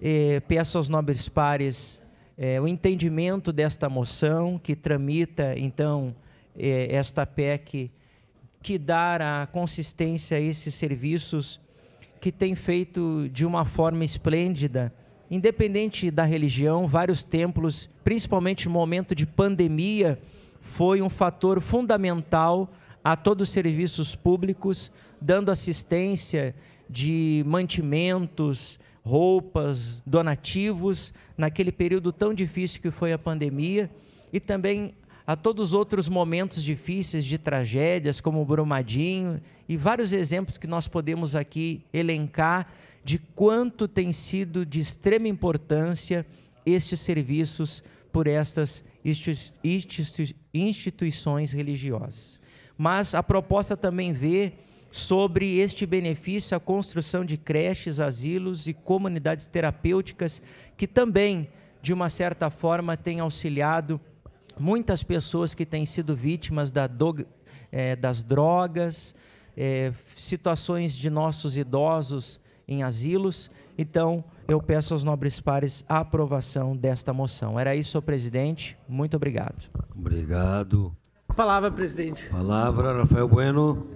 eh, peço aos nobres pares eh, o entendimento desta moção que tramita, então, eh, esta PEC que dá a consistência a esses serviços que tem feito de uma forma esplêndida, independente da religião, vários templos, principalmente no momento de pandemia, foi um fator fundamental a todos os serviços públicos, dando assistência de mantimentos, roupas, donativos, naquele período tão difícil que foi a pandemia, e também a todos os outros momentos difíceis de tragédias, como o Brumadinho, e vários exemplos que nós podemos aqui elencar de quanto tem sido de extrema importância estes serviços por estas instituições religiosas. Mas a proposta também vê sobre este benefício a construção de creches, asilos e comunidades terapêuticas, que também, de uma certa forma, tem auxiliado muitas pessoas que têm sido vítimas da do, é, das drogas, é, situações de nossos idosos em asilos. Então, eu peço aos nobres pares a aprovação desta moção. Era isso, presidente. Muito obrigado. Obrigado. Palavra, presidente. Palavra, Rafael Bueno.